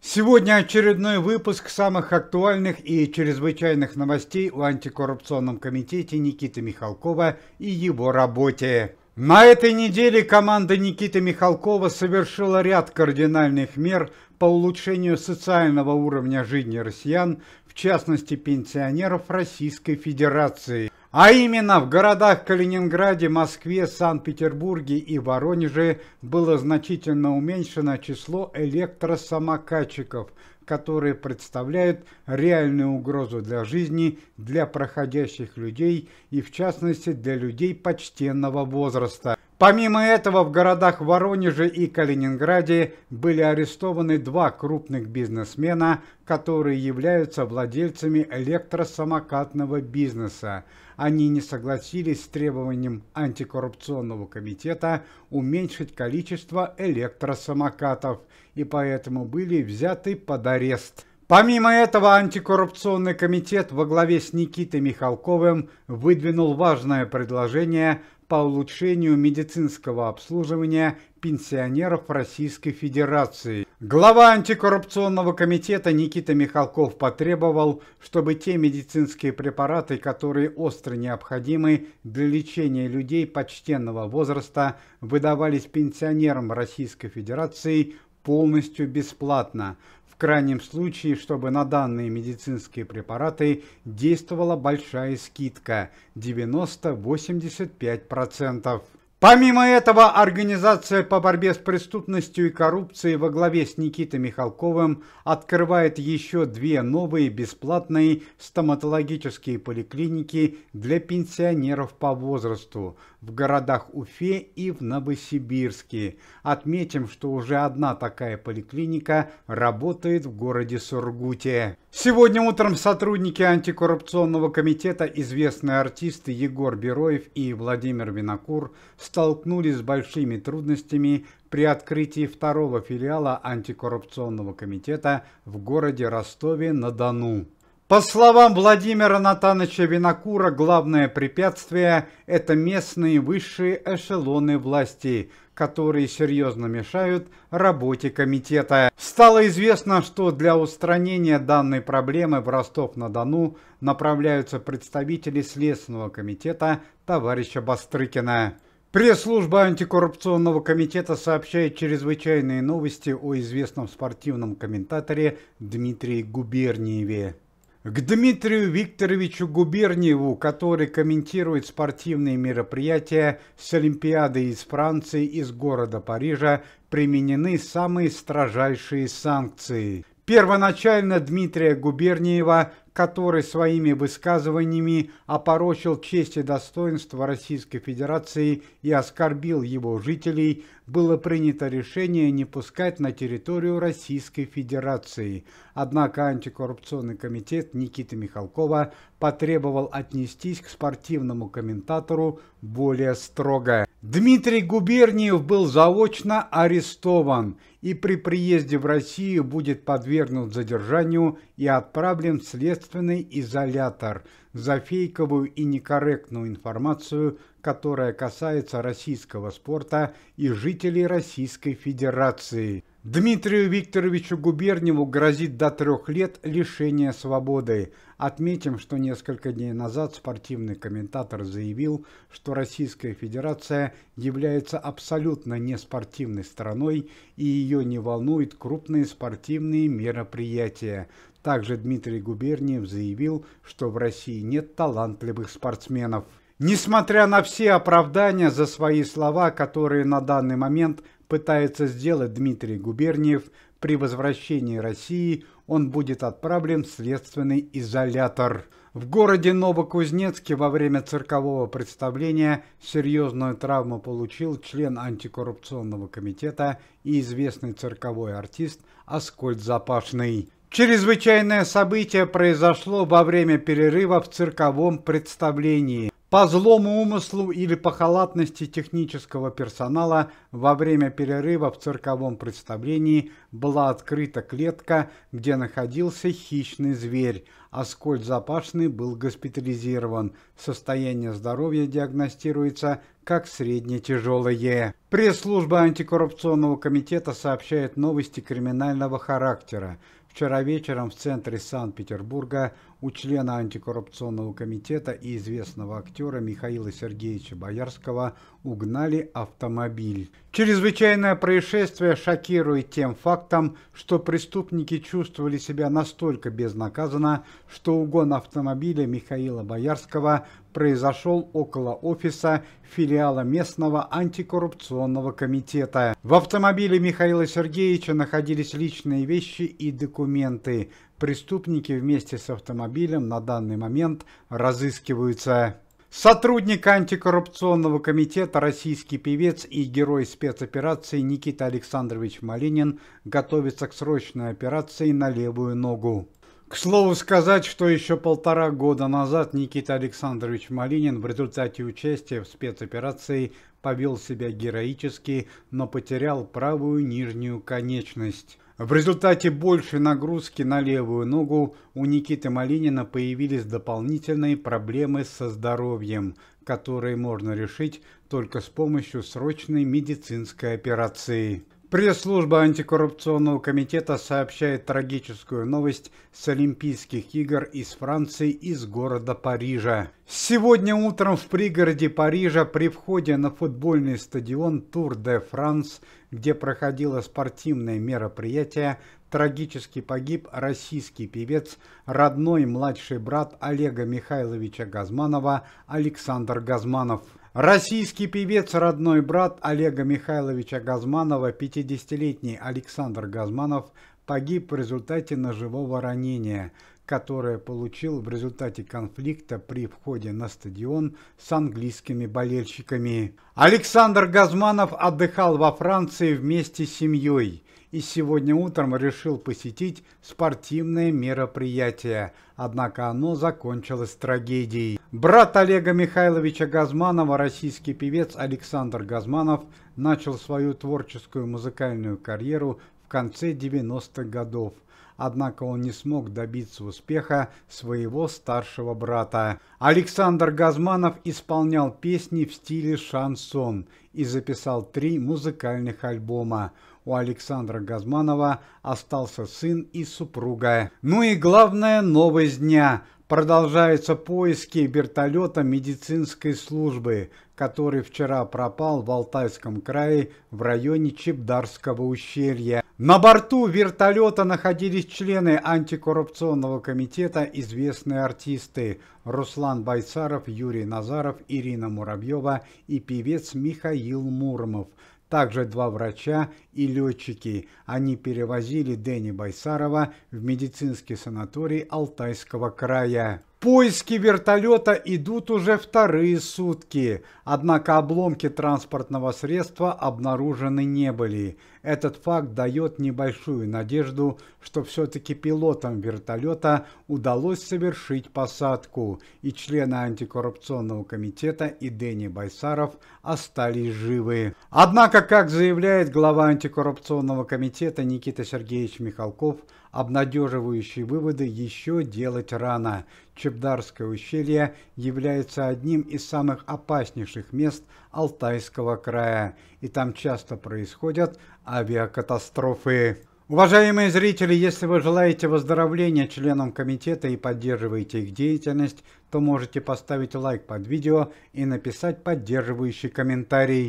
Сегодня очередной выпуск самых актуальных и чрезвычайных новостей о антикоррупционном комитете Никиты Михалкова и его работе. На этой неделе команда Никиты Михалкова совершила ряд кардинальных мер по улучшению социального уровня жизни россиян, в частности пенсионеров Российской Федерации. А именно в городах Калининграде, Москве, Санкт-Петербурге и Воронеже было значительно уменьшено число электросамокатчиков, которые представляют реальную угрозу для жизни, для проходящих людей и в частности для людей почтенного возраста. Помимо этого, в городах Воронеже и Калининграде были арестованы два крупных бизнесмена, которые являются владельцами электросамокатного бизнеса. Они не согласились с требованием антикоррупционного комитета уменьшить количество электросамокатов и поэтому были взяты под арест. Помимо этого, антикоррупционный комитет во главе с Никитой Михалковым выдвинул важное предложение по улучшению медицинского обслуживания пенсионеров Российской Федерации. Глава антикоррупционного комитета Никита Михалков потребовал, чтобы те медицинские препараты, которые остро необходимы для лечения людей почтенного возраста, выдавались пенсионерам Российской Федерации полностью бесплатно – крайнем случае, чтобы на данные медицинские препараты действовала большая скидка 90-85%. Помимо этого, Организация по борьбе с преступностью и коррупцией во главе с Никитой Михалковым открывает еще две новые бесплатные стоматологические поликлиники для пенсионеров по возрасту в городах Уфе и в Новосибирске. Отметим, что уже одна такая поликлиника работает в городе Сургуте. Сегодня утром сотрудники антикоррупционного комитета, известные артисты Егор Бероев и Владимир Винокур, столкнулись с большими трудностями при открытии второго филиала антикоррупционного комитета в городе Ростове-на-Дону. По словам Владимира Натановича Винокура, главное препятствие – это местные высшие эшелоны власти, которые серьезно мешают работе комитета. Стало известно, что для устранения данной проблемы в Ростов-на-Дону направляются представители Следственного комитета товарища Бастрыкина. Пресс-служба антикоррупционного комитета сообщает чрезвычайные новости о известном спортивном комментаторе Дмитрии Губерниеве. К Дмитрию Викторовичу Губерниеву, который комментирует спортивные мероприятия с Олимпиады из Франции из города Парижа, применены самые строжайшие санкции. Первоначально Дмитрия Губерниева который своими высказываниями опорочил честь и достоинство Российской Федерации и оскорбил его жителей, было принято решение не пускать на территорию Российской Федерации. Однако антикоррупционный комитет Никиты Михалкова потребовал отнестись к спортивному комментатору более строго. Дмитрий Губерниев был заочно арестован и при приезде в Россию будет подвергнут задержанию и отправлен в следственный изолятор – за фейковую и некорректную информацию, которая касается российского спорта и жителей Российской Федерации. Дмитрию Викторовичу Губерниеву грозит до трех лет лишения свободы. Отметим, что несколько дней назад спортивный комментатор заявил, что Российская Федерация является абсолютно неспортивной страной и ее не волнуют крупные спортивные мероприятия. Также Дмитрий Губерниев заявил, что в России нет талантливых спортсменов. Несмотря на все оправдания за свои слова, которые на данный момент пытается сделать Дмитрий Губерниев, при возвращении России он будет отправлен в следственный изолятор. В городе Новокузнецке во время циркового представления серьезную травму получил член антикоррупционного комитета и известный цирковой артист Аскольд Запашный. Чрезвычайное событие произошло во время перерыва в цирковом представлении. По злому умыслу или по халатности технического персонала во время перерыва в цирковом представлении была открыта клетка, где находился хищный зверь, Аскольд Запашный был госпитализирован. Состояние здоровья диагностируется как средне-тяжелое. Пресс-служба антикоррупционного комитета сообщает новости криминального характера. Вчера вечером в центре Санкт-Петербурга у члена антикоррупционного комитета и известного актера Михаила Сергеевича Боярского угнали автомобиль. Чрезвычайное происшествие шокирует тем фактом, что преступники чувствовали себя настолько безнаказанно, что угон автомобиля Михаила Боярского произошел около офиса филиала местного антикоррупционного комитета. В автомобиле Михаила Сергеевича находились личные вещи и документы документы. Преступники вместе с автомобилем на данный момент разыскиваются. Сотрудник антикоррупционного комитета, российский певец и герой спецоперации Никита Александрович Малинин готовится к срочной операции на левую ногу. К слову сказать, что еще полтора года назад Никита Александрович Малинин в результате участия в спецоперации повел себя героически, но потерял правую нижнюю конечность. В результате большей нагрузки на левую ногу у Никиты Малинина появились дополнительные проблемы со здоровьем, которые можно решить только с помощью срочной медицинской операции. Пресс-служба антикоррупционного комитета сообщает трагическую новость с Олимпийских игр из Франции из города Парижа. Сегодня утром в пригороде Парижа при входе на футбольный стадион Тур де Франс, где проходило спортивное мероприятие, трагически погиб российский певец, родной младший брат Олега Михайловича Газманова Александр Газманов. Российский певец, родной брат Олега Михайловича Газманова, 50-летний Александр Газманов, погиб в результате ножевого ранения, которое получил в результате конфликта при входе на стадион с английскими болельщиками. Александр Газманов отдыхал во Франции вместе с семьей и сегодня утром решил посетить спортивное мероприятие, однако оно закончилось трагедией. Брат Олега Михайловича Газманова, российский певец Александр Газманов, начал свою творческую музыкальную карьеру в конце 90-х годов – однако он не смог добиться успеха своего старшего брата. Александр Газманов исполнял песни в стиле шансон и записал три музыкальных альбома. У Александра Газманова остался сын и супруга. Ну и главная новость дня – Продолжаются поиски вертолета медицинской службы, который вчера пропал в Алтайском крае в районе Чебдарского ущелья. На борту вертолета находились члены антикоррупционного комитета, известные артисты Руслан Байцаров, Юрий Назаров, Ирина Муравьева и певец Михаил Мурмов – также два врача и летчики. Они перевозили Дени Байсарова в медицинский санаторий Алтайского края. Поиски вертолета идут уже вторые сутки, однако обломки транспортного средства обнаружены не были. Этот факт дает небольшую надежду, что все-таки пилотам вертолета удалось совершить посадку, и члены антикоррупционного комитета и Дэнни Байсаров остались живы. Однако, как заявляет глава антикоррупционного комитета Никита Сергеевич Михалков, обнадеживающие выводы еще делать рано. Чебдарское ущелье является одним из самых опаснейших мест Алтайского края, и там часто происходят авиакатастрофы. Уважаемые зрители, если вы желаете выздоровления членам комитета и поддерживаете их деятельность, то можете поставить лайк под видео и написать поддерживающий комментарий.